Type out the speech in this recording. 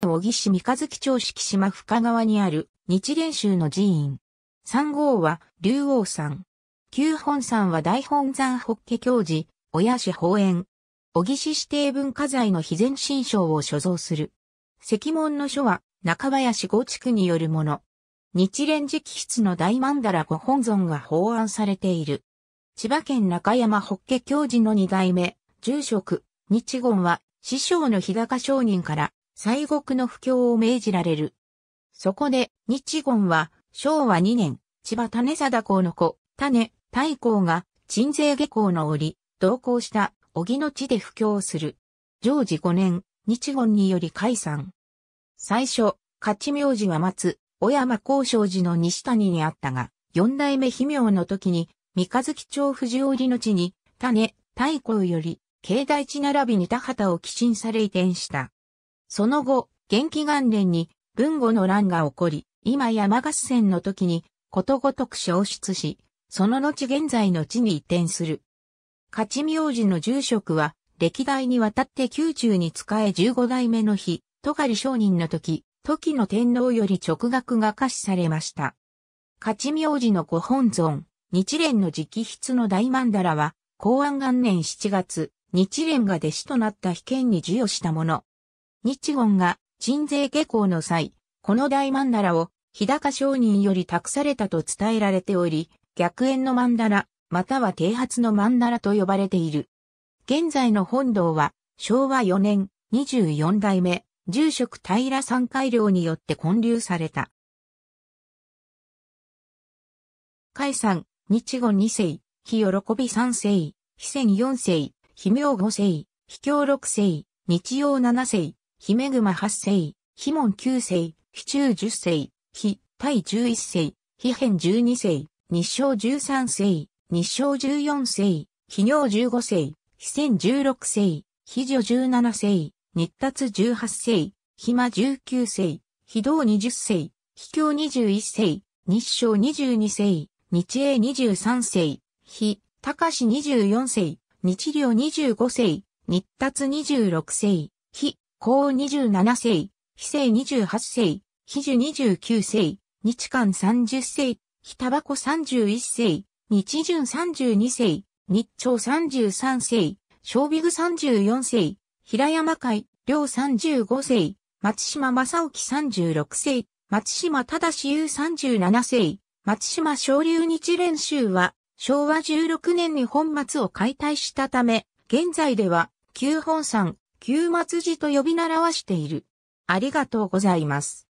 小木市三日月町式島深川にある日蓮宗の寺院。三号は竜王山。九本山は大本山法華教寺、親市法園。小木市指定文化財の秘前新章を所蔵する。石門の書は中林五地区によるもの。日蓮直筆の大曼荼羅ご本尊が法案されている。千葉県中山法華教寺の二代目、住職、日言は師匠の日高商人から西国の布教を命じられる。そこで、日言は、昭和2年、千葉種貞公の子、種、太公が、鎮西下校の折、同行した、小木の地で布教する。常時5年、日言により解散。最初、勝名字は松、小山高昌寺の西谷にあったが、四代目姫妙の時に、三日月町藤織の地に、種、太公より、境内地並びに田畑を寄進され移転した。その後、元気元年に文語の乱が起こり、今山合戦の時にことごとく消失し、その後現在の地に移転する。勝明寺の住職は、歴代にわたって宮中に仕え15代目の日、戸狩商人の時、時の天皇より直学が可視されました。勝明寺のご本尊、日蓮の直筆の大曼荼羅は、公安元年7月、日蓮が弟子となった被験に授与したもの。日言が鎮西下校の際、この大曼荼羅を日高商人より託されたと伝えられており、逆縁の曼荼羅、または啓発の曼荼羅と呼ばれている。現在の本堂は、昭和4年24代目、住職平三海寮によって建立された。海山、日後二世、日喜び三世、非戦四世、非明五世、非教六世、日曜七世、姫熊八世、ヒモン九世、ヒチュウ十世、ヒ、タイ十一世、ヒヘン十二世、日照十三世、日照十四世、ヒ尿十五世、ヒセン十六世、ヒ女十七世、日達十八世、ヒマ十九世、非道二十世、非教二十一世、日照二十二世、日英二十三世、非、高士二十四世、日量二十五世、日達二十六世、非、孔27世、非世28世、非樹29世、日間30世、非タバコ31世、日順32世、日朝33世、小尾具34世、平山海、両35世、松島正興36世、松島正志優37世、松島昇流日練習は、昭和16年に本末を解体したため、現在では、旧本山、旧末寺と呼び習わしている。ありがとうございます。